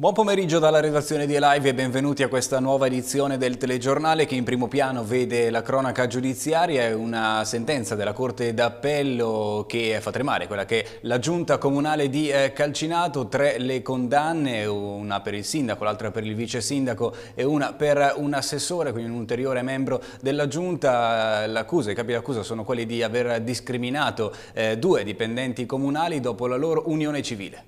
Buon pomeriggio dalla redazione di Elive e benvenuti a questa nuova edizione del telegiornale che in primo piano vede la cronaca giudiziaria e una sentenza della Corte d'Appello che fa tremare, quella che la giunta comunale di eh, Calcinato, tre le condanne, una per il sindaco, l'altra per il vice sindaco e una per un assessore, quindi un ulteriore membro della giunta. L'accusa, i capi d'accusa sono quelli di aver discriminato eh, due dipendenti comunali dopo la loro unione civile.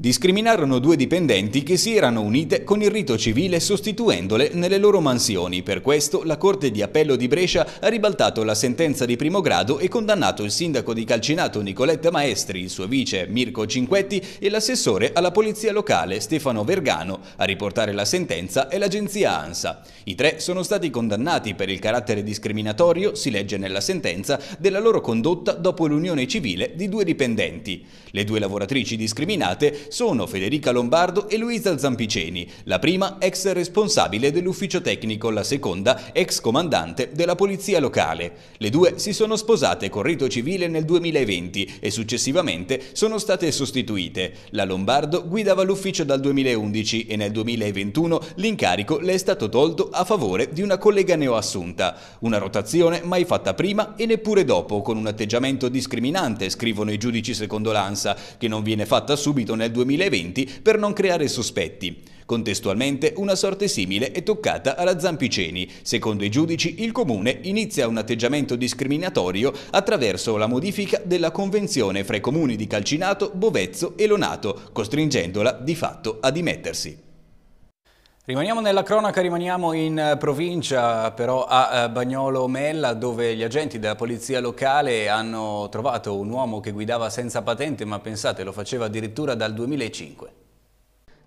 Discriminarono due dipendenti che si erano unite con il rito civile sostituendole nelle loro mansioni. Per questo la Corte di Appello di Brescia ha ribaltato la sentenza di primo grado e condannato il sindaco di Calcinato Nicoletta Maestri, il suo vice Mirko Cinquetti e l'assessore alla polizia locale Stefano Vergano. A riportare la sentenza è l'agenzia ANSA. I tre sono stati condannati per il carattere discriminatorio, si legge nella sentenza, della loro condotta dopo l'unione civile di due dipendenti. Le due lavoratrici discriminate sono Federica Lombardo e Luisa Zampiceni, la prima ex responsabile dell'ufficio tecnico, la seconda ex comandante della polizia locale. Le due si sono sposate con rito civile nel 2020 e successivamente sono state sostituite. La Lombardo guidava l'ufficio dal 2011 e nel 2021 l'incarico le è stato tolto a favore di una collega neoassunta. Una rotazione mai fatta prima e neppure dopo, con un atteggiamento discriminante, scrivono i giudici secondo l'ANSA, che non viene fatta subito nel 2021 2020 per non creare sospetti. Contestualmente una sorte simile è toccata alla Zampiceni. Secondo i giudici il Comune inizia un atteggiamento discriminatorio attraverso la modifica della convenzione fra i comuni di Calcinato, Bovezzo e Lonato, costringendola di fatto a dimettersi. Rimaniamo nella cronaca, rimaniamo in eh, provincia però a eh, Bagnolo Mella dove gli agenti della polizia locale hanno trovato un uomo che guidava senza patente ma pensate lo faceva addirittura dal 2005.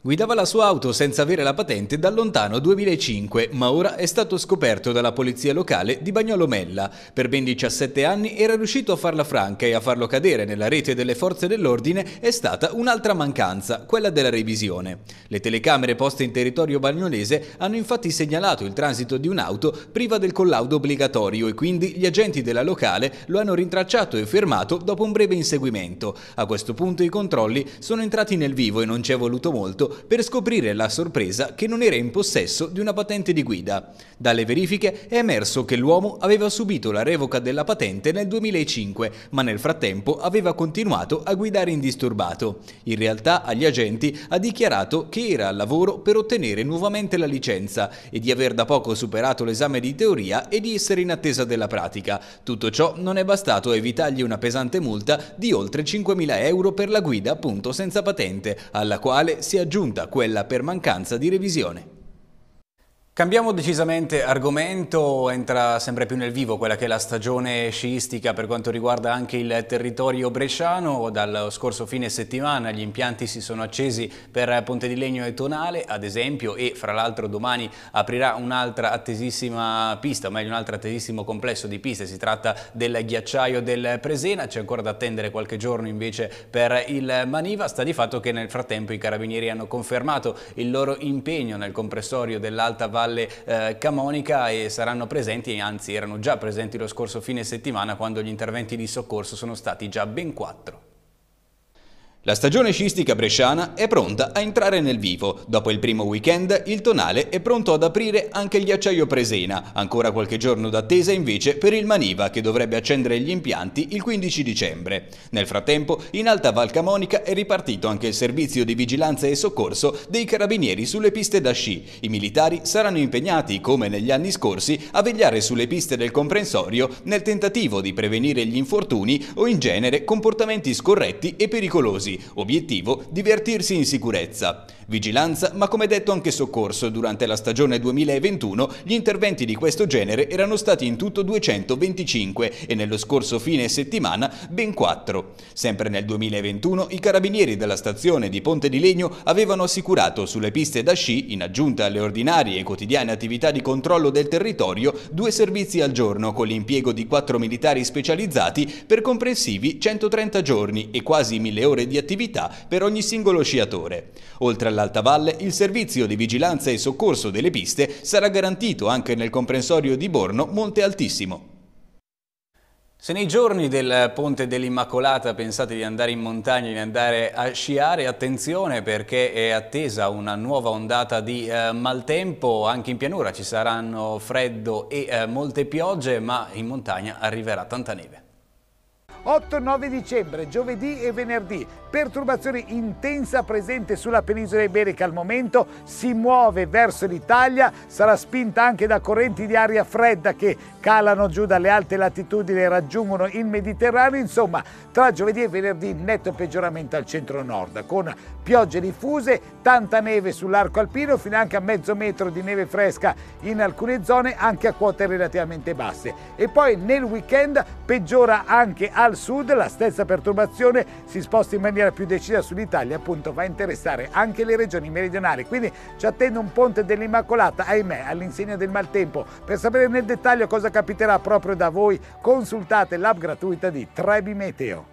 Guidava la sua auto senza avere la patente dal lontano 2005, ma ora è stato scoperto dalla polizia locale di Bagnolo Mella. Per ben 17 anni era riuscito a farla franca e a farlo cadere nella rete delle forze dell'ordine è stata un'altra mancanza, quella della revisione. Le telecamere poste in territorio bagnolese hanno infatti segnalato il transito di un'auto priva del collaudo obbligatorio e quindi gli agenti della locale lo hanno rintracciato e fermato dopo un breve inseguimento. A questo punto i controlli sono entrati nel vivo e non ci è voluto molto per scoprire la sorpresa che non era in possesso di una patente di guida. Dalle verifiche è emerso che l'uomo aveva subito la revoca della patente nel 2005, ma nel frattempo aveva continuato a guidare indisturbato. In realtà agli agenti ha dichiarato che era al lavoro per ottenere nuovamente la licenza e di aver da poco superato l'esame di teoria e di essere in attesa della pratica. Tutto ciò non è bastato a evitargli una pesante multa di oltre 5.000 euro per la guida appunto senza patente, alla quale si aggiunge giunta quella per mancanza di revisione. Cambiamo decisamente argomento, entra sempre più nel vivo quella che è la stagione sciistica per quanto riguarda anche il territorio bresciano. Dal scorso fine settimana gli impianti si sono accesi per Ponte di Legno e Tonale, ad esempio, e fra l'altro domani aprirà un'altra attesissima pista, o meglio un altro attesissimo complesso di piste. Si tratta del ghiacciaio del Presena, c'è ancora da attendere qualche giorno invece per il Maniva. Sta di fatto che nel frattempo i carabinieri hanno confermato il loro impegno nel comprensorio dell'Alta Valle Valle eh, Camonica e saranno presenti, anzi erano già presenti lo scorso fine settimana quando gli interventi di soccorso sono stati già ben quattro. La stagione sciistica bresciana è pronta a entrare nel vivo. Dopo il primo weekend, il Tonale è pronto ad aprire anche il ghiacciaio Presena. Ancora qualche giorno d'attesa invece per il Maniva, che dovrebbe accendere gli impianti il 15 dicembre. Nel frattempo, in Alta Val Camonica è ripartito anche il servizio di vigilanza e soccorso dei carabinieri sulle piste da sci. I militari saranno impegnati, come negli anni scorsi, a vegliare sulle piste del comprensorio nel tentativo di prevenire gli infortuni o in genere comportamenti scorretti e pericolosi così, obiettivo divertirsi in sicurezza. Vigilanza, ma come detto anche soccorso, durante la stagione 2021 gli interventi di questo genere erano stati in tutto 225 e nello scorso fine settimana ben 4. Sempre nel 2021 i carabinieri della stazione di Ponte di Legno avevano assicurato sulle piste da sci, in aggiunta alle ordinarie e quotidiane attività di controllo del territorio, due servizi al giorno con l'impiego di quattro militari specializzati per comprensivi 130 giorni e quasi mille ore di attività per ogni singolo sciatore. Oltre alla dell'Alta Valle, il servizio di vigilanza e soccorso delle piste sarà garantito anche nel comprensorio di Borno Monte Altissimo. Se nei giorni del Ponte dell'Immacolata pensate di andare in montagna, di andare a sciare, attenzione perché è attesa una nuova ondata di eh, maltempo, anche in pianura ci saranno freddo e eh, molte piogge, ma in montagna arriverà tanta neve. 8-9 dicembre, giovedì e venerdì. Perturbazione intensa presente sulla penisola iberica al momento, si muove verso l'Italia, sarà spinta anche da correnti di aria fredda che calano giù dalle alte latitudini e raggiungono il Mediterraneo. Insomma, tra giovedì e venerdì netto peggioramento al centro-nord, con piogge diffuse, tanta neve sull'arco alpino, fino anche a mezzo metro di neve fresca in alcune zone, anche a quote relativamente basse. E poi nel weekend peggiora anche al dal sud la stessa perturbazione si sposta in maniera più decisa sull'Italia, appunto va a interessare anche le regioni meridionali. Quindi ci attende un ponte dell'Immacolata, ahimè, all'insegna del maltempo. Per sapere nel dettaglio cosa capiterà proprio da voi, consultate l'app gratuita di Trebi Meteo.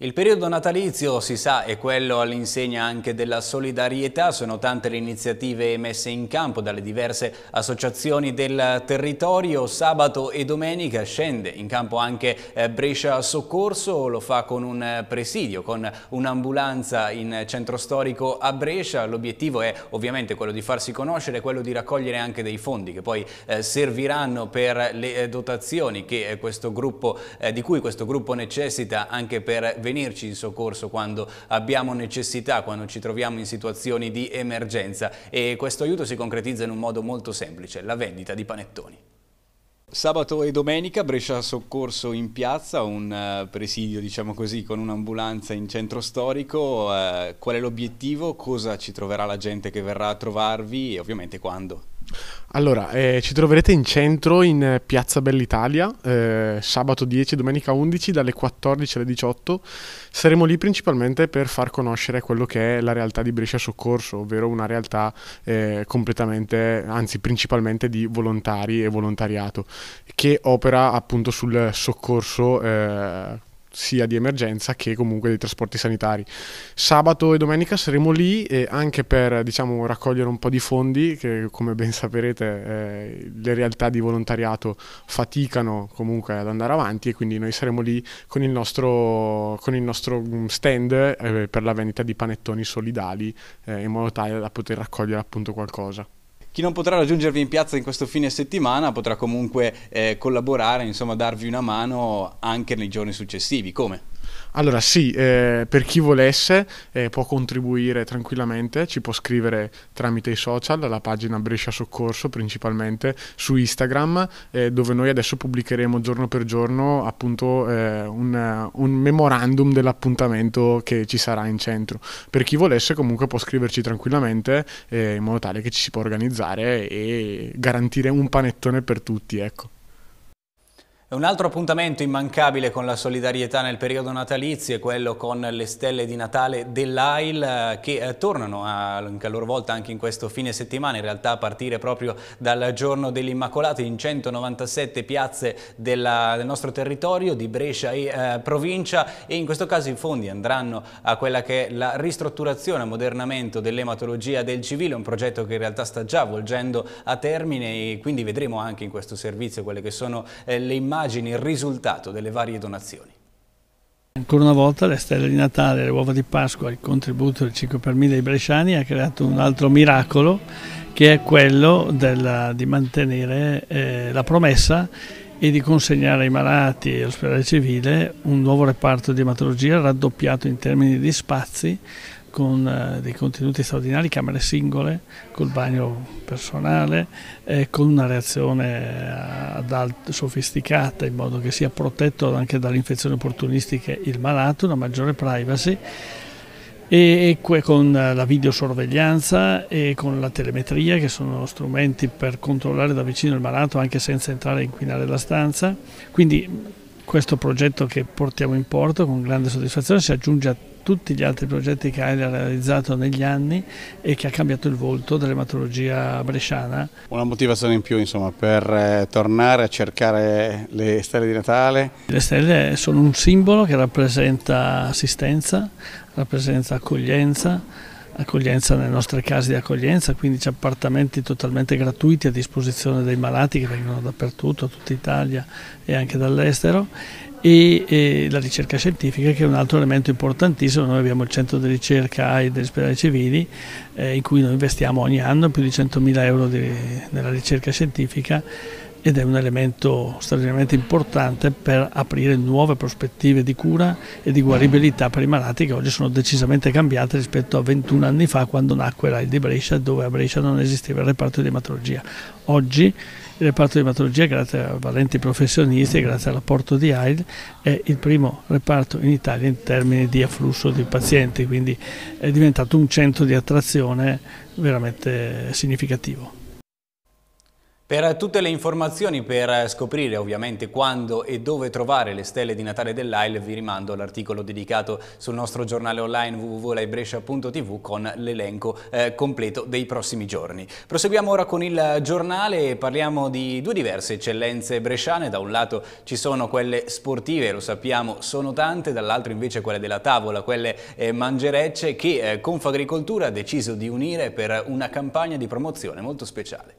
Il periodo natalizio, si sa, è quello all'insegna anche della solidarietà, sono tante le iniziative messe in campo dalle diverse associazioni del territorio, sabato e domenica scende in campo anche eh, Brescia Soccorso, lo fa con un eh, presidio, con un'ambulanza in centro storico a Brescia, l'obiettivo è ovviamente quello di farsi conoscere, quello di raccogliere anche dei fondi che poi eh, serviranno per le dotazioni questo gruppo, di cui questo gruppo necessita anche per venirci in soccorso quando abbiamo necessità, quando ci troviamo in situazioni di emergenza e questo aiuto si concretizza in un modo molto semplice, la vendita di panettoni. Sabato e domenica Brescia Soccorso in piazza, un eh, presidio diciamo così con un'ambulanza in centro storico, eh, qual è l'obiettivo, cosa ci troverà la gente che verrà a trovarvi e ovviamente quando? Allora, eh, ci troverete in centro in eh, Piazza Bell'Italia, eh, sabato 10 domenica 11 dalle 14 alle 18. Saremo lì principalmente per far conoscere quello che è la realtà di Brescia Soccorso, ovvero una realtà eh, completamente, anzi principalmente di volontari e volontariato, che opera appunto sul soccorso eh, sia di emergenza che comunque dei trasporti sanitari. Sabato e domenica saremo lì eh, anche per diciamo, raccogliere un po' di fondi che come ben saprete eh, le realtà di volontariato faticano comunque ad andare avanti e quindi noi saremo lì con il nostro, con il nostro mm, stand eh, per la vendita di panettoni solidali eh, in modo tale da poter raccogliere appunto qualcosa. Chi non potrà raggiungervi in piazza in questo fine settimana potrà comunque eh, collaborare, insomma darvi una mano anche nei giorni successivi. Come? Allora sì, eh, per chi volesse eh, può contribuire tranquillamente, ci può scrivere tramite i social, la pagina Brescia Soccorso principalmente, su Instagram, eh, dove noi adesso pubblicheremo giorno per giorno appunto eh, un, un, memorandum dell'appuntamento che ci sarà in centro. Per chi volesse comunque può scriverci tranquillamente eh, in modo tale che ci si può organizzare e garantire un panettone per tutti. Ecco. Un altro appuntamento immancabile con la solidarietà nel periodo natalizio è quello con le stelle di Natale dell'AIL eh, che eh, tornano a, a loro volta anche in questo fine settimana, in realtà a partire proprio dal giorno dell'Immacolata in 197 piazze della, del nostro territorio di Brescia e eh, provincia e in questo caso i fondi andranno a quella che è la ristrutturazione e modernamento dell'ematologia del civile, un progetto che in realtà sta già volgendo a termine e quindi vedremo anche in questo servizio quelle che sono eh, le immagini immagini il risultato delle varie donazioni. Ancora una volta le stelle di Natale, le uova di Pasqua, il contributo del 5 per 1000 ai bresciani ha creato un altro miracolo che è quello della, di mantenere eh, la promessa e di consegnare ai malati e all'ospedale civile un nuovo reparto di ematologia raddoppiato in termini di spazi con eh, dei contenuti straordinari, camere singole, col bagno personale, eh, con una reazione eh, ad alt- sofisticata in modo che sia protetto anche dalle infezioni opportunistiche il malato, una maggiore privacy e con eh, la videosorveglianza e con la telemetria che sono strumenti per controllare da vicino il malato anche senza entrare a inquinare la stanza. Quindi questo progetto che portiamo in porto con grande soddisfazione si aggiunge a tutti gli altri progetti che Aile ha realizzato negli anni e che ha cambiato il volto dell'ematologia bresciana. Una motivazione in più insomma, per eh, tornare a cercare le stelle di Natale. Le stelle sono un simbolo che rappresenta assistenza, rappresenta accoglienza, accoglienza nelle nostre case di accoglienza, quindi appartamenti totalmente gratuiti a disposizione dei malati che vengono dappertutto, tutta Italia e anche dall'estero e, e, la ricerca scientifica che è un altro elemento importantissimo, noi abbiamo il centro di ricerca AI degli ospedali civili eh, in cui noi investiamo ogni anno più di 100.000 euro di, nella ricerca scientifica ed è un elemento straordinariamente importante per aprire nuove prospettive di cura e di guaribilità per i malati che oggi sono decisamente cambiate rispetto a 21 anni fa quando nacque l'AIL di Brescia dove a Brescia non esisteva il reparto di ematologia. Oggi il reparto di ematologia grazie a valenti professionisti e grazie all'apporto di AIL è il primo reparto in Italia in termini di afflusso di pazienti quindi è diventato un centro di attrazione veramente significativo. Per tutte le informazioni, per scoprire ovviamente quando e dove trovare le stelle di Natale dell'AIL, vi rimando all'articolo dedicato sul nostro giornale online www.laibrescia.tv con l'elenco eh, completo dei prossimi giorni. Proseguiamo ora con il giornale e parliamo di due diverse eccellenze bresciane. Da un lato ci sono quelle sportive, lo sappiamo, sono tante, dall'altro invece quelle della tavola, quelle eh, mangerecce che eh, Confagricoltura ha deciso di unire per una campagna di promozione molto speciale.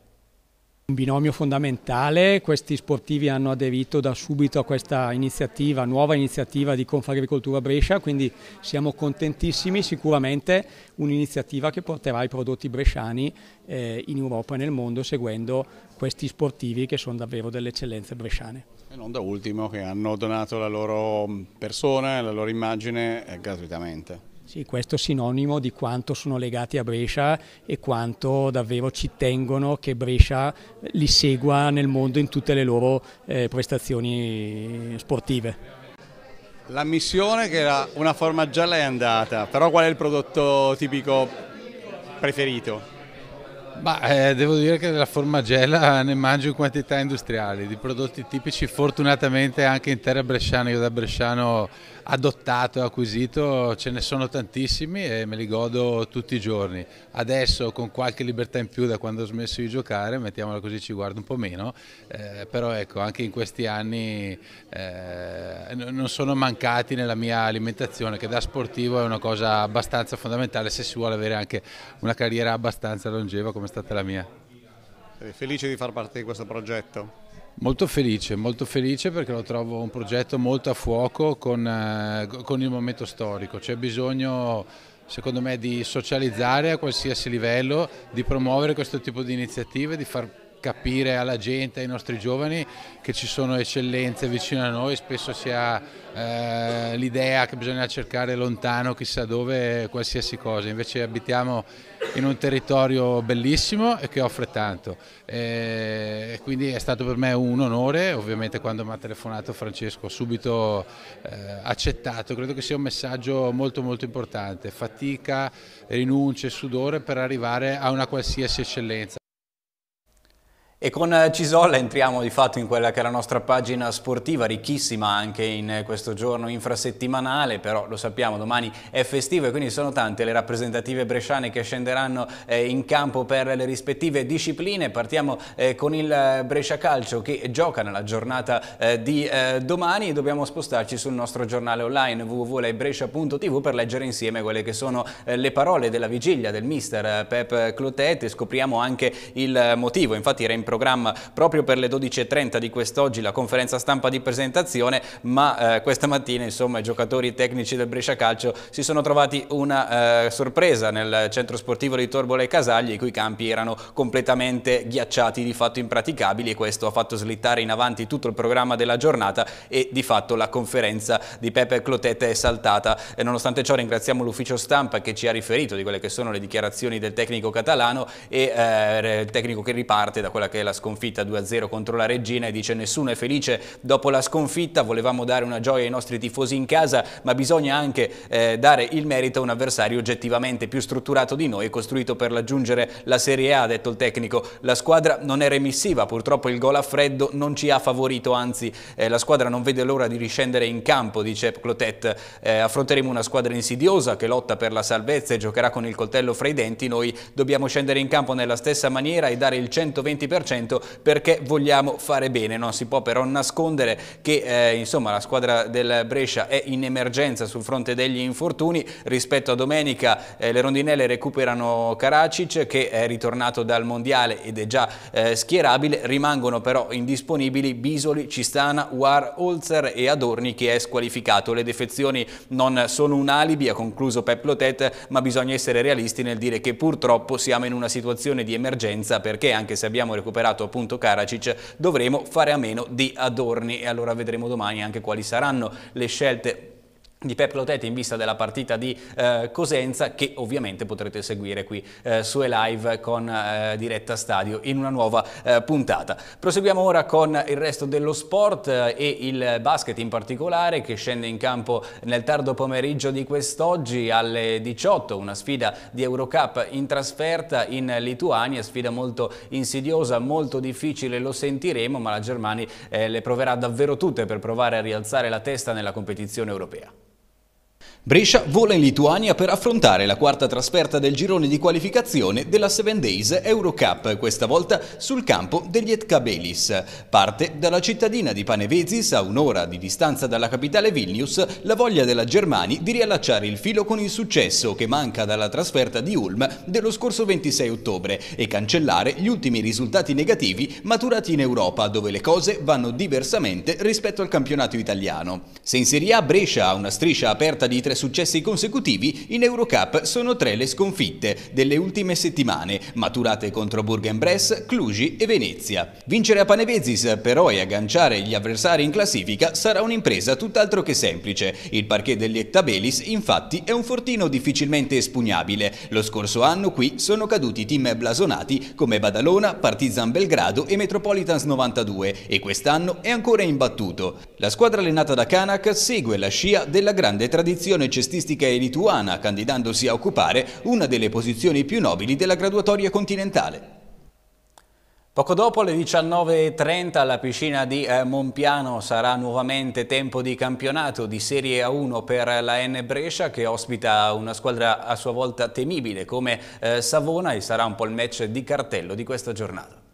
Un binomio fondamentale, questi sportivi hanno aderito da subito a questa iniziativa, nuova iniziativa di Confagricoltura Brescia, quindi siamo contentissimi, sicuramente un'iniziativa che porterà i prodotti bresciani eh, in Europa e nel mondo seguendo questi sportivi che sono davvero delle eccellenze bresciane. E non da ultimo che hanno donato la loro persona e la loro immagine eh, gratuitamente. Sì, questo è sinonimo di quanto sono legati a Brescia e quanto davvero ci tengono che Brescia li segua nel mondo in tutte le loro eh, prestazioni sportive. La missione che era una formaggella è andata, però qual è il prodotto tipico preferito? Beh, eh, devo dire che della formagella ne mangio in quantità industriali, di prodotti tipici fortunatamente anche in terra bresciana, io da bresciano adottato e acquisito ce ne sono tantissimi e me li godo tutti i giorni. Adesso con qualche libertà in più da quando ho smesso di giocare, mettiamola così ci guardo un po' meno, eh, però ecco anche in questi anni eh, non sono mancati nella mia alimentazione che da sportivo è una cosa abbastanza fondamentale se si vuole avere anche una carriera abbastanza longeva come come è stata la mia. felice di far parte di questo progetto? Molto felice, molto felice perché lo trovo un progetto molto a fuoco con, eh, con il momento storico. C'è bisogno, secondo me, di socializzare a qualsiasi livello, di promuovere questo tipo di iniziative, di far capire alla gente, ai nostri giovani che ci sono eccellenze vicino a noi, spesso si ha eh, l'idea che bisogna cercare lontano chissà dove qualsiasi cosa, invece abitiamo in un territorio bellissimo e che offre tanto eh, e quindi è stato per me un onore, ovviamente quando mi ha telefonato Francesco ho subito eh, accettato, credo che sia un messaggio molto molto importante, fatica, rinunce, sudore per arrivare a una qualsiasi eccellenza. E con eh, Cisolla entriamo di fatto in quella che è la nostra pagina sportiva, ricchissima anche in eh, questo giorno infrasettimanale, però lo sappiamo domani è festivo e quindi sono tante le rappresentative bresciane che scenderanno eh, in campo per le rispettive discipline. Partiamo con il Brescia Calcio che gioca nella giornata di domani e dobbiamo spostarci sul nostro giornale online www.brescia.tv per leggere insieme quelle che sono le parole della vigilia del mister Pep Clotet e scopriamo anche il motivo. Infatti era importante programma proprio per le 12.30 di quest'oggi la conferenza stampa di presentazione, ma eh, questa mattina insomma, i giocatori tecnici del Brescia Calcio si sono trovati una eh, sorpresa nel centro sportivo di Torbola e Casagli, i cui campi erano completamente ghiacciati, di fatto impraticabili e questo ha fatto slittare in avanti tutto il programma della giornata e di fatto la conferenza di Pepe Clotette è saltata. E nonostante ciò ringraziamo l'ufficio stampa che ci ha riferito di quelle che sono le dichiarazioni del tecnico catalano e eh, il tecnico che riparte da quella che che è la sconfitta 2-0 contro la Regina e dice nessuno è felice dopo la sconfitta, volevamo dare una gioia ai nostri tifosi in casa, ma bisogna anche eh, dare il merito a un avversario oggettivamente più strutturato di noi e costruito per raggiungere la Serie A, ha detto il tecnico. La squadra non è remissiva, purtroppo il gol a freddo non ci ha favorito, anzi eh, la squadra non vede l'ora di riscendere in campo, dice Clotet. Eh, affronteremo una squadra insidiosa che lotta per la salvezza e giocherà con il coltello fra i denti, noi dobbiamo scendere in campo nella stessa maniera e dare il 120% 100% perché vogliamo fare bene, non si può però nascondere che eh, insomma, la squadra del Brescia è in emergenza sul fronte degli infortuni, rispetto a domenica eh, le rondinelle recuperano Karacic che è ritornato dal mondiale ed è già eh, schierabile, rimangono però indisponibili Bisoli, Cistana, War, Holzer e Adorni che è squalificato, le defezioni non sono un alibi, ha concluso Pep Lotet, ma bisogna essere realisti nel dire che purtroppo siamo in una situazione di emergenza perché anche se abbiamo recuperato recuperato appunto Karacic, dovremo fare a meno di Adorni e allora vedremo domani anche quali saranno le scelte di Pep Lotete in vista della partita di eh, Cosenza che ovviamente potrete seguire qui eh, su Elive con eh, diretta stadio in una nuova eh, puntata. Proseguiamo ora con il resto dello sport eh, e il basket in particolare che scende in campo nel tardo pomeriggio di quest'oggi alle 18, una sfida di Eurocup in trasferta in Lituania, sfida molto insidiosa, molto difficile, lo sentiremo, ma la Germania eh, le proverà davvero tutte per provare a rialzare la testa nella competizione europea. Brescia vola in Lituania per affrontare la quarta trasferta del girone di qualificazione della Seven Days Euro Cup, questa volta sul campo degli Etkabelis. Parte dalla cittadina di Panevezis, a un'ora di distanza dalla capitale Vilnius, la voglia della Germania di riallacciare il filo con il successo che manca dalla trasferta di Ulm dello scorso 26 ottobre e cancellare gli ultimi risultati negativi maturati in Europa, dove le cose vanno diversamente rispetto al campionato italiano. Se in Serie A Brescia ha una striscia aperta di 3 successi consecutivi, in Eurocup sono tre le sconfitte delle ultime settimane, maturate contro burgen Burgenbress, Cluj e Venezia. Vincere a Panevezis però e agganciare gli avversari in classifica sarà un'impresa tutt'altro che semplice. Il parquet degli Ettabelis, infatti è un fortino difficilmente espugnabile. Lo scorso anno qui sono caduti team blasonati come Badalona, Partizan Belgrado e Metropolitans 92 e quest'anno è ancora imbattuto. La squadra allenata da Kanak segue la scia della grande tradizione Federazione Cestistica e Lituana, candidandosi a occupare una delle posizioni più nobili della graduatoria continentale. Poco dopo le 19.30 alla piscina di eh, Monpiano sarà nuovamente tempo di campionato di Serie A1 per la N Brescia che ospita una squadra a sua volta temibile come eh, Savona e sarà un po' il match di cartello di questa giornata.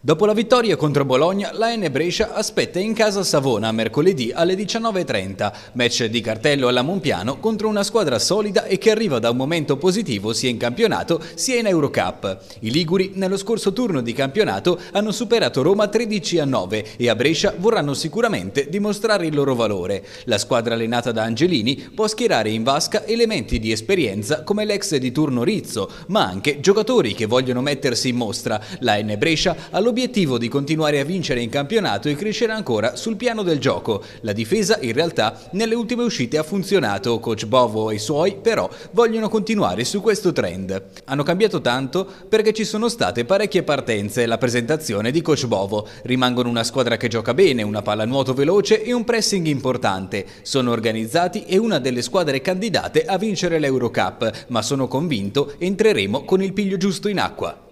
Dopo la vittoria contro Bologna, la N Brescia aspetta in casa Savona mercoledì alle 19.30, match di cartello alla Monpiano contro una squadra solida e che arriva da un momento positivo sia in campionato sia in Eurocup. I Liguri nello scorso turno di campionato hanno superato Roma 13 a 9 e a Brescia vorranno sicuramente dimostrare il loro valore. La squadra allenata da Angelini può schierare in vasca elementi di esperienza come l'ex di turno Rizzo, ma anche giocatori che vogliono mettersi in mostra. La N Brescia allora l'obiettivo di continuare a vincere in campionato e crescere ancora sul piano del gioco. La difesa in realtà nelle ultime uscite ha funzionato, coach Bovo e i suoi però vogliono continuare su questo trend. Hanno cambiato tanto perché ci sono state parecchie partenze e la presentazione di coach Bovo. Rimangono una squadra che gioca bene, una pallanuoto veloce e un pressing importante. Sono organizzati e una delle squadre candidate a vincere l'Eurocup, ma sono convinto entreremo con il piglio giusto in acqua.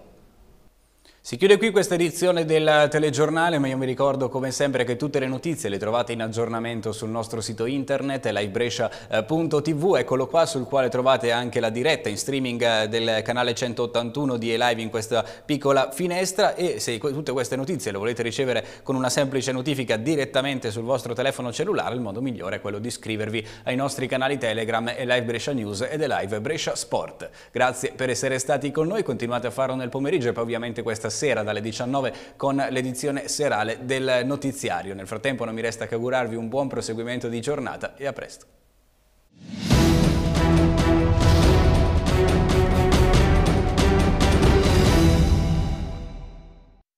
Si chiude qui questa edizione del telegiornale, ma io mi ricordo come sempre che tutte le notizie le trovate in aggiornamento sul nostro sito internet livebrescia.tv, eccolo qua sul quale trovate anche la diretta in streaming eh, del canale 181 di Elive in questa piccola finestra e se tutte queste notizie le volete ricevere con una semplice notifica direttamente sul vostro telefono cellulare, il modo migliore è quello di iscrivervi ai nostri canali Telegram e Live Brescia News ed Elive Brescia Sport. Grazie per essere stati con noi, continuate a farlo nel pomeriggio e poi ovviamente questa sera sera dalle 19 con l'edizione serale del notiziario. Nel frattempo non mi resta che augurarvi un buon proseguimento di giornata e a presto.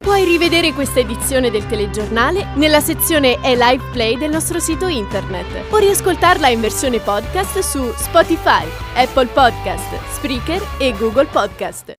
Puoi rivedere questa edizione del telegiornale nella sezione e live play del nostro sito internet o riascoltarla in versione podcast su Spotify, Apple Podcast, Spreaker e Google Podcast.